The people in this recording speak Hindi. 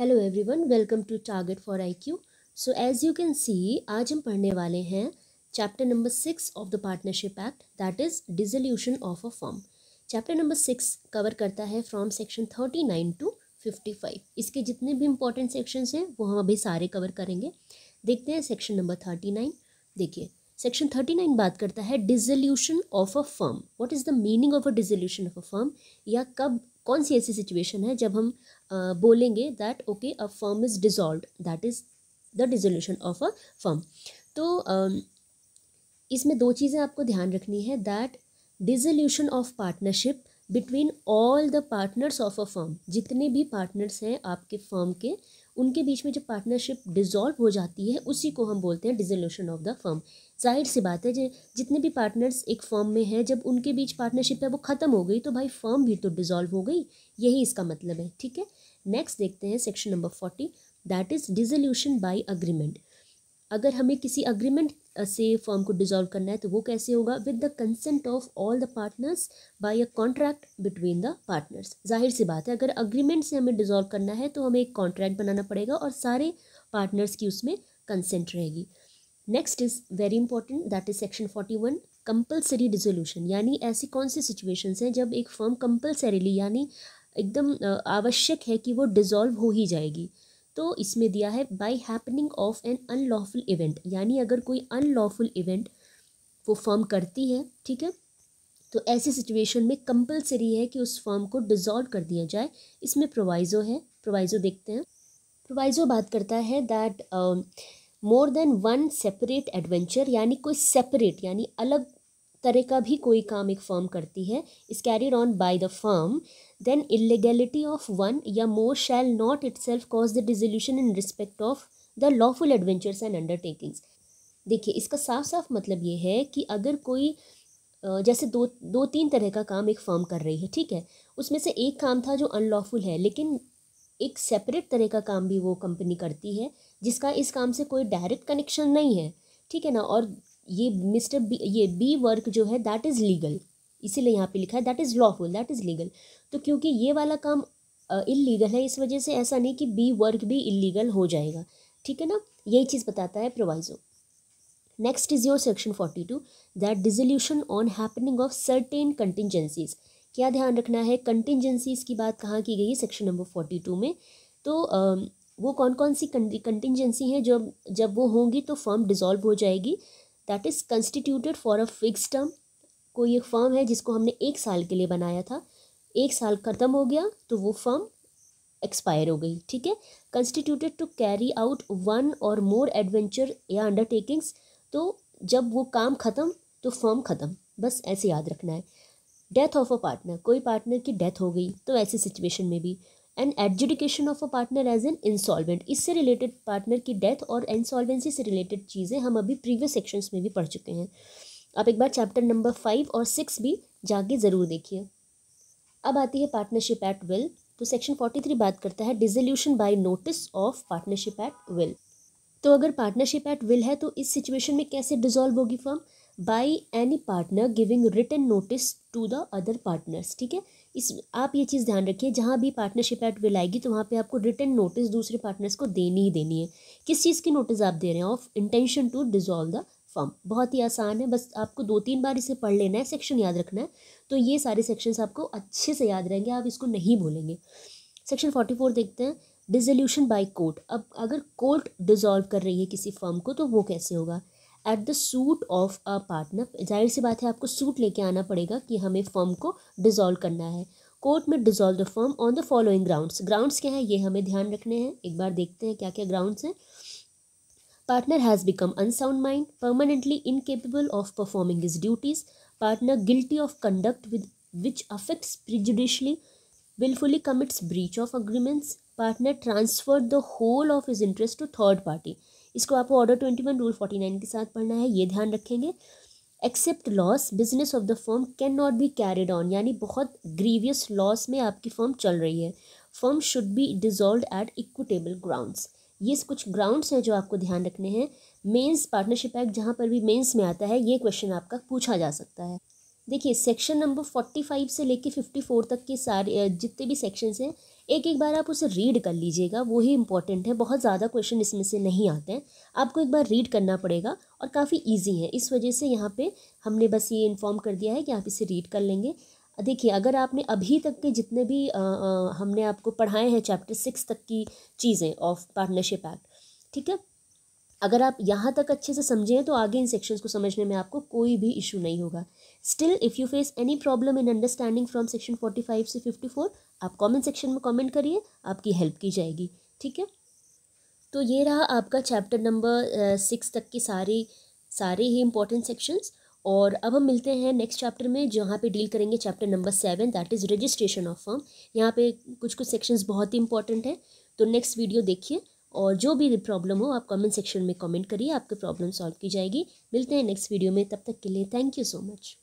hello everyone welcome to target for IQ so as you can see आज हम पढ़ने वाले हैं chapter number six of the partnership act that is dissolution of a form chapter number six cover करता है from section thirty nine to fifty five इसके जितने भी इंपॉर्टेंट सेक्शंस हैं वो हम अभी सारे कवर करेंगे देखते हैं सेक्शन नंबर थर्टी नाइन देखिए सेक्शन थर्टी नाइन बात करता है dissolution of a firm what is the meaning of a dissolution of a firm या कब कौन सी ऐसी सिचुएशन है जब हम आ, बोलेंगे that okay a firm is dissolve that is the dissolution of a firm तो आ, इसमें दो चीज़ें आपको ध्यान रखनी है that dissolution of partnership between all the partners of a firm जितने भी पार्टनर्स हैं आपके फर्म के उनके बीच में जब पार्टनरशिप डिजॉल्व हो जाती है उसी को हम बोलते हैं डिजोल्यूशन ऑफ द फर्म जाहिर सी बात है जितने भी पार्टनर्स एक फर्म में हैं जब उनके बीच पार्टनरशिप है वो ख़त्म हो गई तो भाई फर्म भी तो डिजॉल्व हो गई यही इसका मतलब है ठीक है नेक्स्ट देखते हैं section number forty that is dissolution by agreement अगर हमें किसी अग्रीमेंट से फॉर्म को डिजॉल्व करना है तो वो कैसे होगा with the consent of all the partners by a contract between the partners जाहिर सी बात है अगर अग्रीमेंट से हमें डिजॉल्व करना है तो हमें एक कॉन्ट्रैक्ट बनाना पड़ेगा और सारे पार्टनर्स की उसमें कंसेंट रहेगी next is very important that is section forty one compulsory dissolution यानी ऐसी कौन सी सिचुएशंस हैं जब एक फर्म कंपल्सरीली यानी एकदम आवश्यक है कि वो डिज़ोल्व हो ही जाएगी तो इसमें दिया है by happening of an unlawful event यानी अगर कोई अनलॉफुल इवेंट वो फर्म करती है ठीक है तो ऐसी सिचुएशन में कंपलसरी है कि उस फर्म को डिजॉल्व कर दिया जाए इसमें प्रोवाइजो है प्रोवाइजो देखते हैं प्रोवाइजो बात करता है that more than one separate adventure यानी कोई सेपरेट यानी अलग तरह का भी कोई काम एक फर्म करती है is carried on by the firm then illegality of one या more shall not itself cause the dissolution in respect of the lawful adventures and undertakings देखिए इसका साफ साफ मतलब ये है कि अगर कोई जैसे दो दो तीन तरह का काम एक फर्म कर रही है ठीक है उसमें से एक काम था जो अनलॉफुल है लेकिन एक सेपरेट तरह का काम भी वो कंपनी करती है जिसका इस काम से कोई डायरेक्ट कनेक्शन नहीं है ठीक है ना और ये मिस्टर बी ये बी वर्क जो है दैट इज़ लीगल इसीलिए यहाँ पे लिखा है that is lawful that is legal तो क्योंकि ये वाला काम इलीगल है इस वजह से ऐसा नहीं कि बी वर्क भी इलीगल हो जाएगा ठीक है ना यही चीज़ बताता है proviso next is your section forty two that dissolution on happening of certain contingencies क्या ध्यान रखना है कंटिजेंसीज की बात कहाँ की गई है सेक्शन नंबर फोर्टी टू में तो वो कौन कौन सी कंटिजेंसी हैं जब जब वो होंगी तो फर्म डिजॉल्व हो जाएगी that is constituted for a fix term कोई एक फर्म है जिसको हमने एक साल के लिए बनाया था एक साल खत्म हो गया तो वो फर्म एक्सपायर हो गई ठीक है constituted to carry out one और मोर एडवेंचर या अंडरटेकिंग्स तो जब वो काम ख़त्म तो फर्म ख़त्म बस ऐसे याद रखना है डेथ ऑफ अ पार्टनर कोई पार्टनर की डेथ हो गई तो ऐसी सिचुएशन में भी and adjudication of a partner as an insolvent इससे रिलेटेड पार्टनर की डेथ और इंसॉल्वेंसी से रिलेटेड चीज़ें हम अभी प्रीवियस सेक्शंस में भी पढ़ चुके हैं आप एक बार चैप्टर नंबर फाइव और सिक्स भी जाके ज़रूर देखिए अब आती है पार्टनरशिप एट विल तो सेक्शन फोर्टी थ्री बात करता है dissolution by notice of partnership at will तो अगर पार्टनरशिप एट विल है तो इस सिचुएशन में कैसे डिजोल्व होगी form by any partner giving return notice to the other partners ठीक है इस आप ये चीज़ ध्यान रखिए जहाँ भी पार्टनरशिप एक्ट बिल आएगी तो वहाँ पे आपको रिटर्न नोटिस दूसरे पार्टनर्स को देनी ही देनी है किस चीज़ की नोटिस आप दे रहे हैं of intention to dissolve the form बहुत ही आसान है बस आपको दो तीन बार इसे पढ़ लेना है सेक्शन याद रखना है तो ये सारे सेक्शन आपको अच्छे से याद रहेंगे आप इसको नहीं भूलेंगे सेक्शन फोर्टी फोर देखते हैं डिजोल्यूशन बाई कोर्ट अब अगर कोर्ट डिजोल्व कर रही है किसी फर्म को तो वो कैसे होगा at the suit of a partner जाहिर सी बात है आपको सूट लेके आना पड़ेगा कि हमें फॉर्म को डिजोल्व करना है कोर्ट में dissolve the form on the following grounds grounds क्या है ये हमें ध्यान रखने हैं एक बार देखते हैं क्या क्या ग्राउंड्स हैं partner has become unsound mind permanently incapable of performing his duties partner guilty of conduct with which affects prejudicially wilfully commits breach of agreements partner transfer the whole of his interest to third party इसको आपको order twenty one rule forty nine के साथ पढ़ना है ये ध्यान रखेंगे except loss business of the firm can not be carried on यानी बहुत ग्रीवियस लॉस में आपकी फर्म चल रही है firm should be dissolve at equitable grounds ये कुछ ग्राउंड्स हैं जो आपको ध्यान रखने हैं मेन्स पार्टनरशिप एक्ट जहाँ पर भी मेन्स में आता है ये क्वेश्चन आपका पूछा जा सकता है देखिए सेक्शन नंबर फोर्टी फाइव से लेके फिफ्टी फोर तक के सारे जितने भी सेक्शंस हैं एक एक बार आप उसे रीड कर लीजिएगा वो ही इम्पॉर्टेंट है बहुत ज़्यादा क्वेश्चन इसमें से नहीं आते हैं आपको एक बार रीड करना पड़ेगा और काफ़ी ईजी है इस वजह से यहाँ पर हमने बस ये इन्फॉर्म कर दिया है कि आप इसे रीड कर लेंगे देखिए अगर आपने अभी तक के जितने भी आ, आ, हमने आपको पढ़ाए हैं चैप्टर सिक्स तक की चीज़ें ऑफ पार्टनरशिप एक्ट ठीक है अगर आप यहाँ तक अच्छे से समझें तो आगे इन सेक्शंस को समझने में आपको कोई भी इशू नहीं होगा still if you face any problem in understanding from section forty five से फिफ्टी फोर आप कमेंट सेक्शन में कमेंट करिए आपकी हेल्प की जाएगी ठीक है तो ये रहा आपका चैप्टर नंबर सिक्स तक की सारी सारे ही इंपॉर्टेंट सेक्शंस और अब हम मिलते हैं नेक्स्ट चैप्टर में जहाँ पे डील करेंगे chapter number seven that is registration of form यहाँ पे कुछ कुछ सेक्शंस बहुत ही इंपॉर्टेंट हैं तो नेक्स्ट वीडियो देखिए और जो भी प्रॉब्लम हो आप कमेंट सेक्शन में कमेंट करिए आपकी प्रॉब्लम सॉल्व की जाएगी मिलते हैं नेक्स्ट वीडियो में तब तक के लिए थैंक यू सो मच